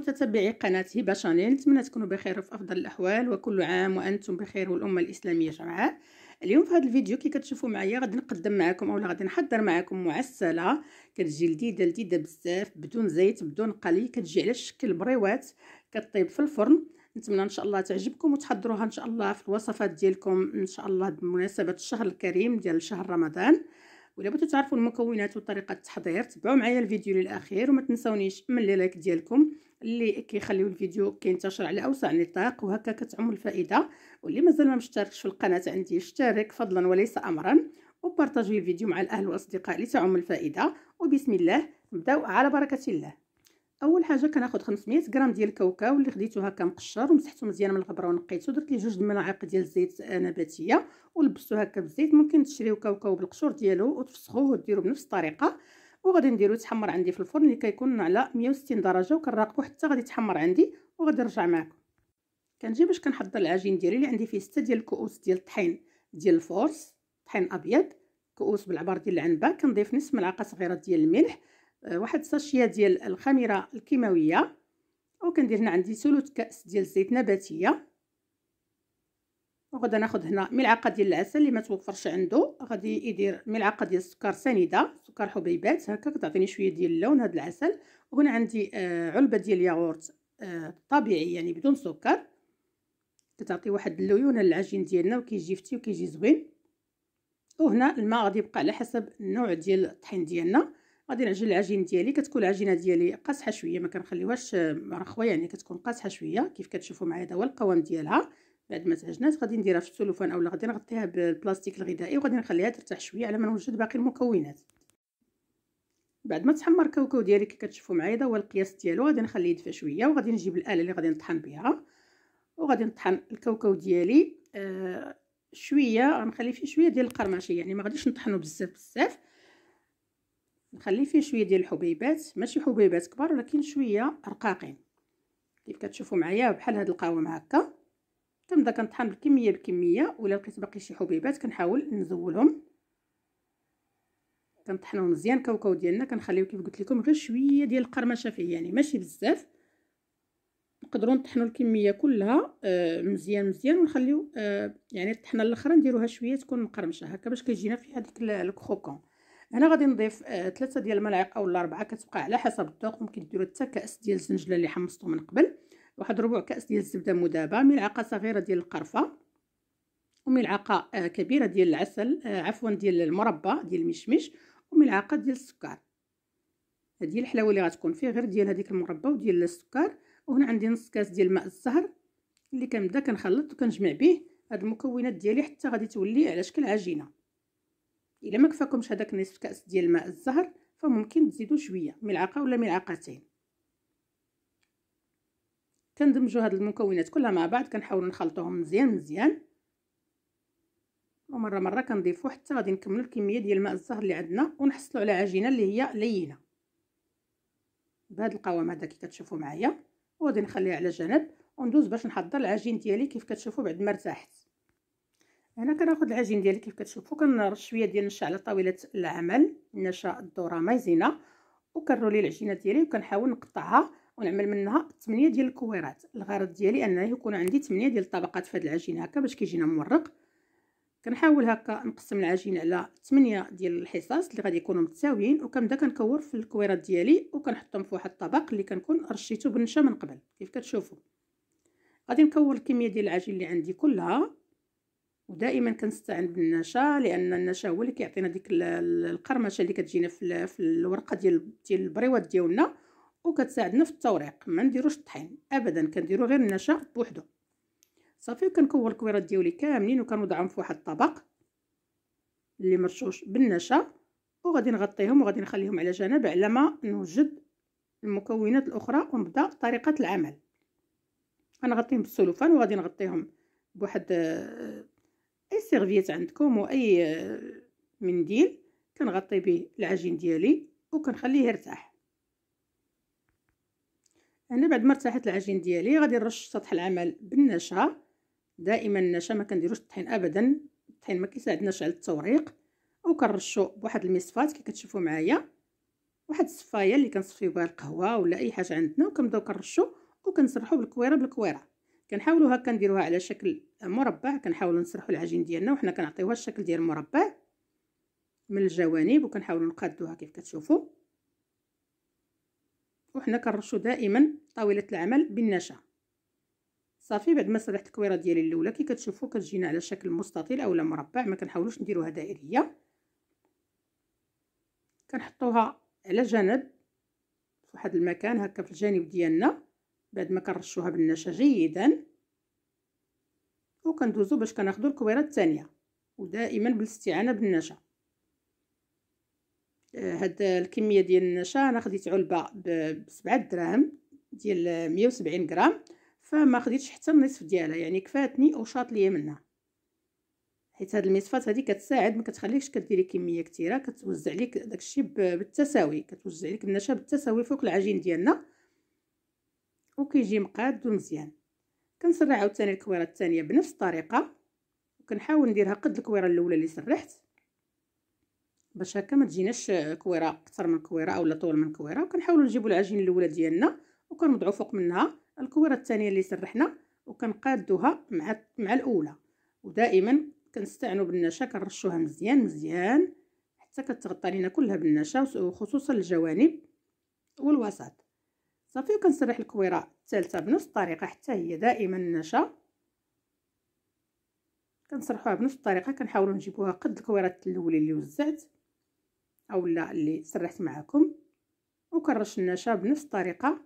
متتبعي قناة هبة شانيل نتمنى تكونوا بخير وفي أفضل الأحوال وكل عام وأنتم بخير والأمة الإسلامية جمعاء اليوم في هذا الفيديو كي كتشوفوا معايا غادي نقدم معكم اولا غادي نحضر معكم معسله كتجي لذيذه لذيذه بزاف بدون زيت بدون قلي كتجي على شكل بريوات كطيب في الفرن نتمنى ان شاء الله تعجبكم وتحضروها ان شاء الله في الوصفات ديالكم ان شاء الله بمناسبه الشهر الكريم ديال شهر رمضان ولا بغيتو تعرفوا المكونات وطريقه التحضير تبعوا معايا الفيديو للاخير وما تنسونيش من لايك ديالكم اللي كيخليو الفيديو كينتشر على اوسع نطاق وهكا كتعم الفائده واللي مازال ما مشتركش في القناه عندي اشترك فضلا وليس امرا وبارطاجي الفيديو مع الاهل والاصدقاء لتعم الفائده وبسم الله نبداو على بركه الله اول حاجه كناخذ 500 غرام ديال الكاوكاو اللي خديته هكا مقشر ومسحته مزيان من الغبره ونقيته درت ليه جوج الملاعق ديال الزيت نباتيه ولبستو هكا بالزيت ممكن تشريو كاوكاو بالقشور ديالو وتفسخوه وديرو بنفس الطريقه وغادي نديرو يتحمر عندي في الفرن اللي كيكون على 160 درجه وكنراقبو حتى غادي يتحمر عندي وغادي نرجع معكم كنجي باش كنحضر العجين ديالي اللي عندي فيه 6 ديال الكؤوس ديال الطحين ديال الفورس طحين ابيض كؤوس بالعبار ديال العنبه كنضيف نصف ملعقه صغيره ديال الملح آه، واحد ساشيه ديال الخميره الكيماويه وكندير هنا عندي ثلث كاس ديال الزيت نباتيه وغادي ناخذ هنا ملعقه ديال العسل اللي ما توفرش عنده غادي يدير ملعقه ديال السكر سنيده سكر حبيبات هكا كتعطيني شويه ديال اللون هذا العسل وهنا عندي آه علبه ديال الياغورت آه طبيعي يعني بدون سكر كتعطي واحد اللون للعجين ديالنا وكيجي فتي وكيجي زوين وهنا الماء غادي يبقى على حسب النوع ديال الطحين ديالنا غادي نعجن العجين ديالي كتكون العجينه ديالي قاصحه شويه ما كنخليوهاش مرخوه آه، يعني كتكون قاصحه شويه كيف كتشوفوا معايا هذا هو القوام ديالها بعد ما تعجنات غادي نديرها في السلوفان اولا غادي نغطيها بالبلاستيك الغذائي وغادي نخليها ترتاح شويه على ما نوجد باقي المكونات بعد ما تحمر الكاوكاو ديالي كي كتشوفوا معايا هذا هو القياس ديالو غادي نخليه يدفى شويه وغادي نجيب الاله اللي غادي نطحن بها وغادي نطحن الكاوكاو ديالي آه شويه غنخلي فيه شويه ديال القرمشي يعني ما غاديش نطحنو بزاف بزاف نخلي فيه شويه ديال الحبيبات ماشي حبيبات كبار ولكن شويه رقاقين كيف كتشوفوا معايا بحال هاد القوام هكا تنبدا كنطحن بكميه بكميه ولا لقيت باقي شي حبيبات كنحاول نزولهم كنطحنوا مزيان كاوكاو ديالنا كنخليو كيف قلت لكم غير شويه ديال القرمشه فيه يعني ماشي بزاف نقدروا نطحنوا الكميه كلها آه مزيان مزيان ونخليو آه يعني الطحنه الاخرى نديروها شويه تكون مقرمشه هكا باش كيجينا فيها ديك الكروكون هنا غادي نضيف آه، ثلاثة آه ديال الملاعق اولا اربعه كتبقى على حسب الذوق ممكن ديروا حتى كاس ديال الزنجله اللي حمصتو من قبل واحد ربع كأس ديال الزبدة مذابة ملعقة صغيرة ديال القرفة وملعقة آه، كبيرة ديال العسل آه، عفوا ديال المربى ديال المشمش وملعقة ديال السكر هذه الحلاوة اللي غتكون فيه غير ديال هذيك المربى وديال السكر وهنا عندي نص كاس ديال ماء الزهر اللي كنبدا كنخلط وكنجمع به هاد المكونات ديالي حتى غادي تولي على شكل عجينه الا ما كفاكمش هذاك نصف كاس ديال ماء الزهر فممكن تزيدوا شويه ملعقه ولا ملعقتين كندمجوا هاد المكونات كلها مع بعض كنحاولوا نخلطوهم مزيان مزيان ومره مره كنضيفوا حتى غادي نكملوا الكميه ديال الماء الزهر اللي عندنا ونحصلوا على عجينه اللي هي لينه بهذا القوام هذا كي كتشوفوا معايا وغادي نخليها على جنب وندوز باش نحضر العجين ديالي كيف كتشوفوا بعد ما ارتاحت هنا كناخذ العجين ديالي كيف كتشوفوا كنرش شويه ديال النشا على طاوله العمل نشا الذره مايزينه وكنرولي العجينه ديالي وكنحاول نقطعها ونعمل منها 8 ديال الكويرات الغرض ديالي انه يكون عندي 8 ديال الطبقات في هذه العجينه هكا باش كيجينا مورق كنحاول هكا نقسم العجين على 8 ديال الحصص اللي غادي يكونوا متساويين وكنبدا كنكور في الكويرات ديالي وكنحطهم في واحد الطبق اللي كنكون رشيته بالنشا من قبل كيف كتشوفوا غادي نكور الكميه ديال العجين اللي عندي كلها ودائما كنستعن بالنشا لان النشا هو اللي كيعطينا ديك القرمشه اللي كتجينا في الورقه ديال ديال البريوات ديالنا وكتساعدنا في التوريق ما نديروش الطحين ابدا كنديرو غير النشا بوحدو صافي وكنكور الكويرات ديالي كاملين وكنوضعهم في واحد الطبق اللي مرشوش بالنشا وغادي نغطيهم وغادي نخليهم على جنب على ما نوجد المكونات الاخرى ونبدا طريقه العمل غنغطيهم بالسلوفان وغادي نغطيهم بواحد آه، اي سيرفيت عندكم واي آه، منديل كنغطي به العجين ديالي وكنخليه يرتاح انا بعد ما ارتاحت العجين ديالي غادي نرش سطح العمل بالنشا دائما النشا ما كنديروش الطحين ابدا الطحين ما كيساعدناش على التوريق وكنرشو بواحد المصفات كي كتشوفوا معايا واحد الصفايه اللي كنصفيو بها القهوه ولا اي حاجه عندنا وكنبداو كنرشو وكنسرحو بالكويره بالكويره كنحاولو هكا نديروها على شكل مربع كنحاولو نسرحو العجين ديالنا وحنا كنعطيوها الشكل ديال المربع من الجوانب وكنحاولو نقادوها كيف كتشوفوا وحنا كنرشو دائما طاوله العمل بالنشا صافي بعد ما صلحت الكويره ديالي الاولى كي كتشوفوا كتجينا على شكل مستطيل اولا مربع ما كنحاولوش نديروها دائريه كنحطوها على جنب في واحد المكان هكا في الجانب ديالنا بعد ما كنرشوها بالنشا جيدا وكندوزو باش كناخذوا الكويره الثانيه ودائما بالاستعانه بالنشا آه، هاد الكميه ديال النشا انا خديت علبه ب 7 دراهم ديال 170 غرام فما خديتش حتى النصف ديالها يعني كفاتني وشاط ليا منها حيت هاد المصفات هادي كتساعد ما كتخليكش كديري كميه كثيره كتوزع لك داكشي بالتساوي كتوزع لك النشا بالتساوي فوق العجين ديالنا وكيجي مقاد ومزيان كنسرع عاوتاني الكويره الثانيه بنفس الطريقه وكنحاول نديرها قد الكويره الاولى اللي سرحت باش هكا ما تجيناش كويره اكثر من كويره اولا طول من كويره وكنحاولوا نجيبوا العجين الاولى ديالنا وكنوضعوا فوق منها الكويره الثانيه اللي سرحنا وكنقادوها مع مع الاولى ودائما كنستعنوا بالنشا كنرشوها مزيان مزيان حتى كتغطى لينا كلها بالنشا وخصوصا الجوانب والوسط صافي وكنسرح الكويره الثالثه بنفس الطريقه حتى هي دائما النشا كنسرحوها بنفس الطريقه كنحاولوا نجيبوها قد الكويره الاولى اللي وزعت اولا اللي سرحت معكم وكنرش النشا بنفس الطريقه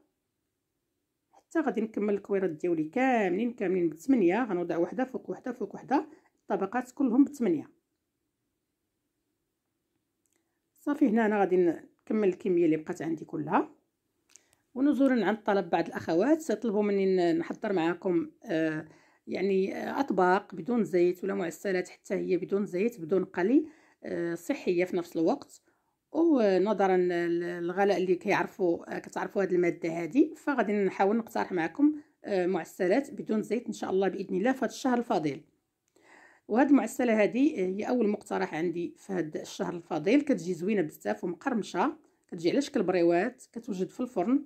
حتى غادي نكمل الكويرات ديالي كاملين كاملين بثمانية غنوضع وحده فوق وحده فوق وحده الطبقات كلهم بثمانية صافي هنا انا غادي نكمل الكميه اللي بقات عندي كلها ونزورا عند طلب بعض الاخوات طلبوا مني نحضر معكم آه يعني آه، اطباق بدون زيت ولا معسلات حتى هي بدون زيت بدون قلي آه صحيه في نفس الوقت ونظرا للغلاء اللي كيعرفوا كتعرفوا هذه الماده هذه فغادي نحاول نقترح معكم آه، معسلات بدون زيت ان شاء الله باذن الله في الشهر الفضيل وهاد المعسله هذه آه، هي اول مقترح عندي في هذا الشهر الفضيل كتجي زوينه بزاف ومقرمشه كتجي على شكل بريوات كتوجد في الفرن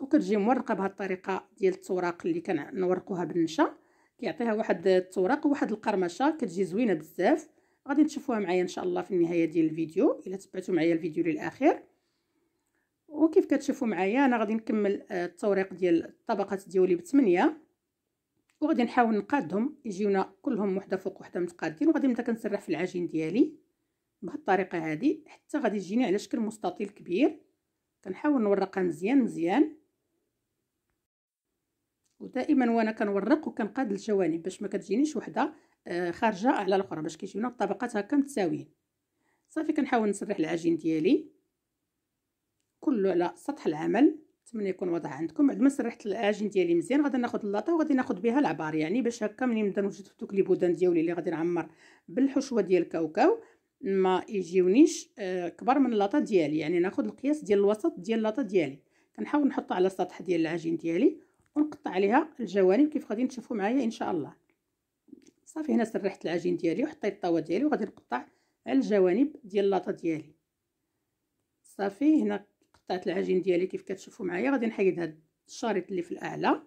وكتجي مورقه بهاد الطريقه ديال التوراق اللي كنورقوها بالنشا كيعطيها واحد التوراق وواحد القرمشه كتجي زوينه بزاف غادي تشوفوها معايا ان شاء الله في النهايه ديال الفيديو الا تبعتوا معايا الفيديو للاخير وكيف كتشوفوا معايا انا غادي نكمل آه، التوريق ديال الطبقات ديالي بثمانيه وغادي نحاول نقادهم يجيونا كلهم وحده فوق وحده متقادين وغادي نبدا كنسرح في العجين ديالي بهذه الطريقه هذه حتى غادي يجيني على شكل مستطيل كبير كنحاول نورقها مزيان مزيان ودائما وانا كنورق وكنقاد الجوانب باش ما كتجينيش وحده آه، خارجه على الاخرى باش كيجيونا الطبقات هكا متساويين صافي كنحاول نسرح العجين ديالي كله على سطح العمل نتمنى يكون واضح عندكم بعد ما سرحت العجين ديالي مزيان غادي ناخذ اللاطه وغادي ناخذ بها العبار يعني باش هكا ملي نبدا نوجد في دوك لي بودان ديالي اللي غادي نعمر بالحشوه ديال الكاوكاو ما يجيونيش آه، كبر من اللاطه ديالي يعني ناخذ القياس ديال الوسط ديال اللاطه ديالي كنحاول نحطها على السطح ديال العجين ديالي ونقطع عليها الجوانب كيف غادي تشوفوا معايا ان شاء الله صافي هنا سرحت العجين ديالي وحطيت الطاوه ديالي وغادي نقطع على الجوانب ديال اللاطه ديالي صافي هنا قطعت العجين ديالي كيف كتشوفوا معايا غادي نحيد هاد الشريط اللي في الاعلى اللي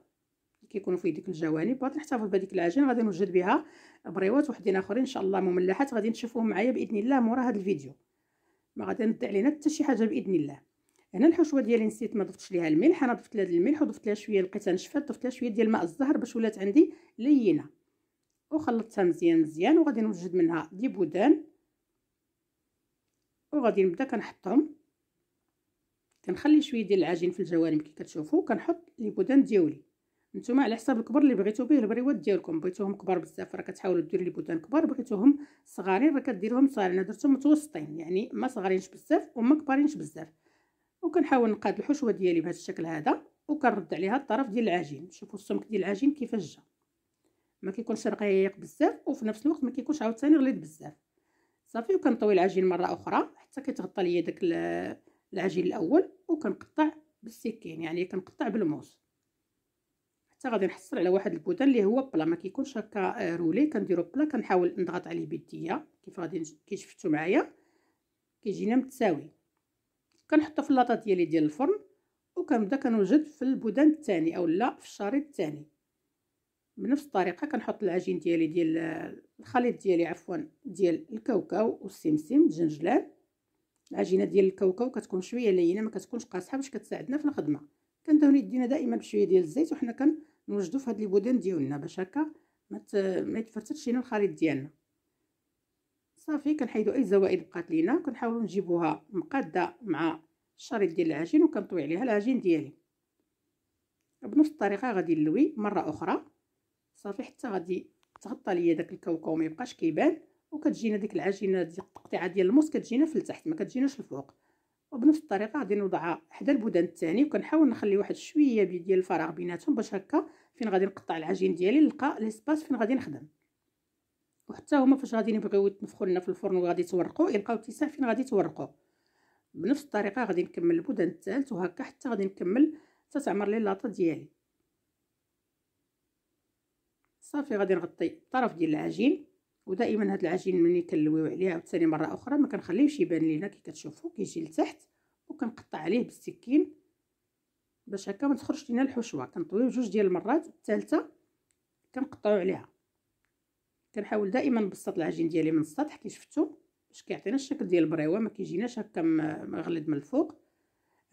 كيكونوا فيه ديك الجوانب وغادي نحتفظ بهذيك العجين غادي نوجد بها بريوات وحدين اخرين ان شاء الله مملحات غادي نشوفوهم معايا باذن الله مورا هاد الفيديو ما غادي نضيع علينا حتى شي حاجه باذن الله هنا الحشوه ديالي نسيت ما ضفتش ليها الملح انا ضفت لها الملح وضفت لها شويه لقيتها نشفات ضفت لها شويه ديال ماء الزهر باش ولات عندي لينه وخلطتها مزيان مزيان وغادي نوجد منها دي بودان وغادي نبدا كنحطهم كنخلي شويه ديال العجين في الجوانب كي كتشوفوا كنحط لي بودان ديالي نتوما على حساب الكبر اللي بغيتو به البريوات ديالكم بغيتوهم كبار بزاف راه كتحاولوا ديروا لي بودان كبار بغيتوهم صغارين راه كديرهم صغارين انا درتهم متوسطين يعني ما صغارينش بزاف وما كبارينش بزاف وكنحاول نقاد الحشوه ديالي بهذا الشكل هذا وكنرد عليها الطرف ديال العجين شوفوا السمك ديال العجين كيفاش جا ما كيكونش رقيق بزاف وفي نفس الوقت ما كيكونش عاوتاني غليظ بزاف صافي وكنطوي العجين مره اخرى حتى كيتغطى ليا داك العجين الاول وكنقطع بالسكين يعني كنقطع بالموس حتى غادي نحصل على واحد البودان اللي هو بلا ما كيكونش هكا آه، رولي كنديرو بلا كنحاول نضغط عليه بيديا كيف غادي كي شفتو معايا كيجينا متساوي كنحطو في اللاطه ديالي ديال الفرن وكنبدا كنوجد في البودان الثاني اولا في الشريط الثاني بنفس الطريقه كنحط العجين ديالي ديال الخليط ديالي عفوا ديال الكاوكاو والسمسم الجنجلان العجينه ديال الكاوكاو كتكون شويه لينه ما كتكونش قاصحه باش كتساعدنا في الخدمه كندهن يدينا دائما بشويه ديال الزيت وحنا كنوجدوا في هاد لي بودان ديالنا باش هكا ما يتفرتش لينا الخليط ديالنا صافي كنحيدوا اي زوائد بقات لينا كنحاولوا نجيبوها مقاده مع الشريط ديال العجين وكنطوي عليها العجين ديالي بنفس الطريقه غادي نلوي مره اخرى صافي حتى غادي تغطى ليا داك الكاوكاو ما يبقاش كيبان وكتجينا ديك العجينه ديال التقطيعه ديال الموس كتجينا في التحت ما كتجيناش الفوق وبنفس الطريقه غادي نوضعها حدا البودان الثاني وكنحاول نخلي واحد شويه ديال الفراغ بيناتهم باش هكا فين غادي نقطع العجين ديالي نلقى ليسباس فين غادي نخدم وحتى هما فاش غادي يبغيو يتنفخوا لنا في الفرن وغادي تورقوا يلقاو اتساع فين غادي تورقوا بنفس الطريقه غادي نكمل البودان الثالث وهكا حتى غادي نكمل تتعمر لي لاطه ديالي صافي غادي نغطي الطرف ديال العجين ودائما هاد العجين ملي كنلويو عليه عاوتاني مره اخرى ما كنخليوش يبان لينا كي كتشوفوا كيجي لتحت وكنقطع عليه بالسكين باش هكا ما تخرجش لينا الحشوه كنطويو جوج ديال المرات الثالثه كنقطعو عليها كنحاول دائما نبسط العجين ديالي من السطح كي شفتوا باش كيعطينا الشكل ديال البريوه ما كيجيناش هكا مغلد من الفوق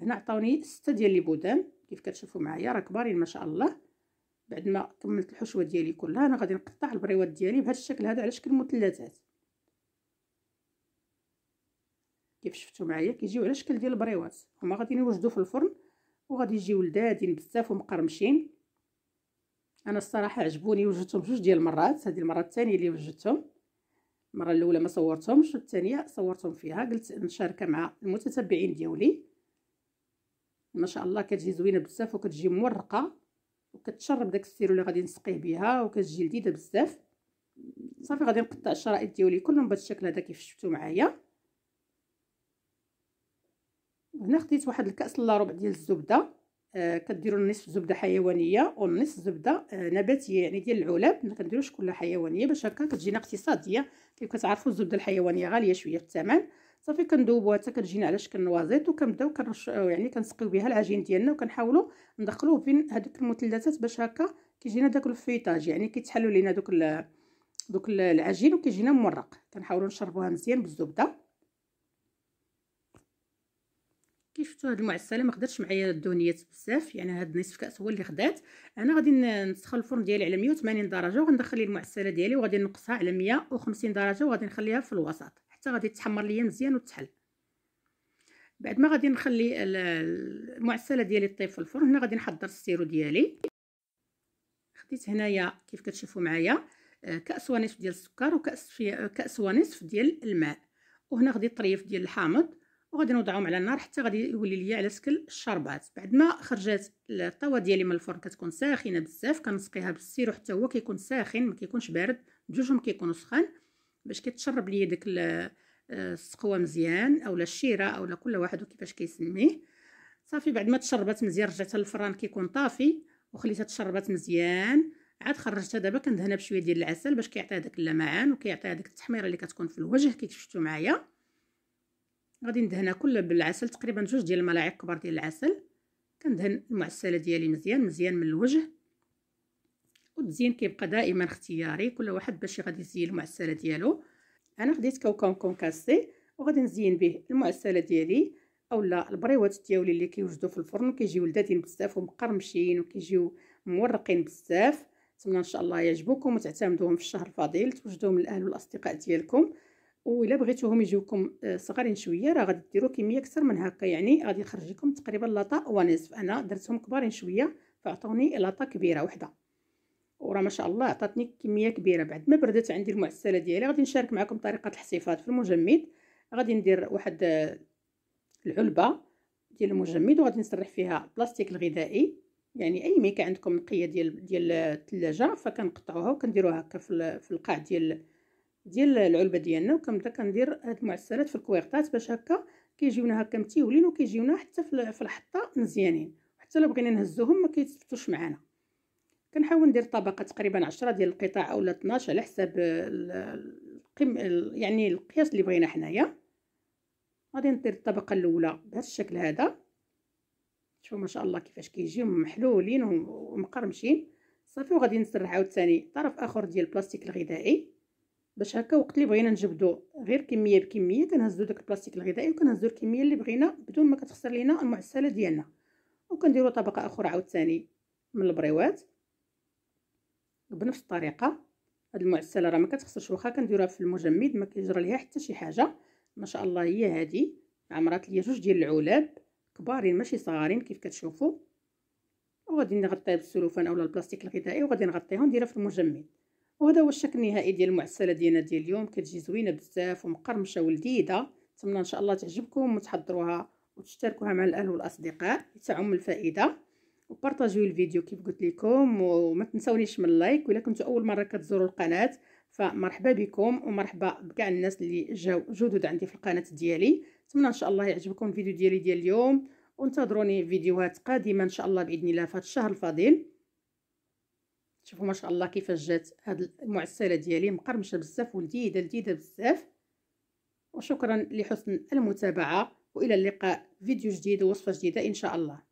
هنا عطاوني سته ديال لي بودان كيف كتشوفوا معايا راه كبارين ما شاء الله بعد ما كملت الحشوه ديالي كلها انا غادي نقطع البريوات ديالي بهذا الشكل هذا على شكل مثلثات كيف شفتوا معايا كيجيو على شكل ديال البريوات هما غادي يوجدوا في الفرن وغادي يجيو لذادين بزاف ومقرمشين انا الصراحه عجبوني وجدتهم جوج ديال المرات هذه المره الثانيه اللي وجدتهم المره الاولى ما صورتهمش والثانيه صورتهم فيها قلت نشاركها مع المتتبعين ديالي ما شاء الله كتجي زوينه بزاف وكتجي مورقه وكتشرب داك السيرو اللي غادي نسقيه بها وكتجي لذيذه بزاف صافي غادي نقطع الشرائط ديالي كلهم بهذا الشكل هذا كيف شفتوا معايا هنا خديت واحد الكاس لا ربع ديال الزبده آه كديروا نصف زبده حيوانيه ونصف زبده آه نباتيه يعني ديال العلب ما كنديروش كلها حيوانيه باش هكا كتجينا اقتصاديه كيف كتعرفوا الزبده الحيوانيه غاليه شويه في الثمن صافي كندوبوها حتى كتجينا على شكل نوازيط وكنبداو كنرش يعني كنسقيو بها العجين ديالنا وكنحاولوا ندخلوه بين هذوك المثلثات باش هكا كيجينا داك الفيطاج يعني كيتحلوا لينا دوك ال... دوك العجين وكيجينا مورق كنحاولوا نشربوها مزيان بالزبده كي شفتوا هاد المعسله ما قدرتش معايا الدونيات بزاف يعني هاد نصف كاس هو اللي خدات انا غادي نسخن الفرن ديالي على 180 درجه وغندخل المعسله ديالي وغادي نقصها على 150 درجه وغادي نخليها في الوسط حتى غادي تحمر ليا مزيان وتحل بعد ما غادي نخلي المعسله ديالي طيب في الفرن هنا غادي نحضر السيرو ديالي خديت هنايا كيف كتشوفوا معايا آه، كاس ونصف ديال السكر وكاس في آه، كاس ونصف ديال الماء وهنا غادي طريف ديال الحامض وغادي نوضعهم على النار حتى غادي يولي ليا على شكل الشربات بعد ما خرجت الطاوه ديالي من الفرن كتكون ساخنه بزاف كنسقيها بالسيرو حتى هو كيكون ساخن ما كيكونش بارد بجوجهم كيكونوا سخان باش كيتشرب ليا داك آه، السقوه مزيان اولا الشيره اولا كل واحد كيفاش كيسميه صافي بعد ما تشربات مزيان رجعتها للفران كيكون طافي وخليتها تشربات مزيان عاد خرجتها دابا كندهنها بشويه ديال العسل باش كيعطيها داك اللمعان وكيعطيها داك التحميره اللي كتكون في الوجه كي شفتوا معايا غادي ندهنها كلها بالعسل تقريبا جوج ديال الملاعق كبار ديال العسل كندهن المعسله ديالي مزيان مزيان من الوجه والتزيين كيبقى دائما اختياري كل واحد باش غادي يزين المعسله ديالو انا خديت كوكون كونكاسي وغادي نزين به المعسله ديالي اولا البريوات ديالي اللي كيوجدوا في الفرن كيجيو لذاتين بزاف ومقرمشين وكيجيو مورقين بزاف نتمنى ان شاء الله يعجبوكم وتعتمدوهم في الشهر الفضيل توجدوهم للاهل والاصدقاء ديالكم وإلا بغيتوهم يجيوكم آه، صغارين شويه راه غادي ديروا كميه اكثر من هكا يعني غادي يخرج لكم تقريبا لاطا ونصف انا درتهم كبارين شويه فعطوني لاطا كبيره وحده وراه ما شاء الله عطاتني كميه كبيره بعد ما بردت عندي المعسله ديالي غادي نشارك معكم طريقه الحصيفات في المجمد غادي ندير واحد آه، العلبه ديال المجمد وغادي نسرح فيها البلاستيك الغذائي يعني اي ميكا عندكم نقيه ديال ديال الثلاجه فكنقطعوها وكنديروها هكا في, في القاع ديال ديال العلبه ديالنا وكنبدا كندير هاد المعسلات في الكويرطات باش هكا كيجيونا هكا متيولين وكيجيونا حتى في الحطه مزيانين حتى لو بغينا نهزوهم ما معانا كنحاول ندير طبقه تقريبا 10 ديال القطع اولا 12 على حساب القم يعني القياس اللي بغينا حنايا غادي ندير الطبقه الاولى بهذا الشكل هذا شوفوا ما شاء الله كيفاش كيجيو محلولين ومقرمشين صافي وغادي نسرح عاوتاني طرف اخر ديال البلاستيك الغذائي باش هكا وقت اللي بغينا نجبدو غير كميه بكميه كنهزو داك البلاستيك الغذائي وكنهزو الكميه اللي بغينا بدون ما كتخسر لينا المعسله ديالنا وكنديرو طبقه اخرى عاوتاني من البريوات بنفس الطريقه هاد المعسله راه ما كتخسرش واخا كنديروها في المجمد ما كيجرى ليها حتى شي حاجه ما شاء الله هي هادي عمرات ليا جوج ديال العلب كبارين ماشي صغارين كيف كتشوفوا وغادي نغطيها بالسلوفان اولا البلاستيك الغذائي وغادي نغطيها ونديرها في المجمد وهذا هو الشكل النهائي ديال المعسله ديالنا ديال اليوم كتجي زوينه بزاف ومقرمشه ولذيذه نتمنى ان شاء الله تعجبكم وتحضروها وتشتركوها مع الاهل والاصدقاء لتعم الفائده وبارطاجيو الفيديو كيف قلت لكم وما تنسونيش من اللايك ولا كنتو اول مره كتزوروا القناه فمرحبا بكم ومرحبا بكاع الناس اللي جاو جدد عندي في القناه ديالي نتمنى ان شاء الله يعجبكم الفيديو ديالي ديال اليوم وانتظروني فيديوهات قادمه ان شاء الله باذن الله في الشهر الفضيل شوفوا ما شاء الله كيفاش جات هاد المعسله ديالي مقرمشه بزاف ولذيذه لذيذه بزاف وشكرا لحسن المتابعه والى اللقاء فيديو جديد ووصفه جديده ان شاء الله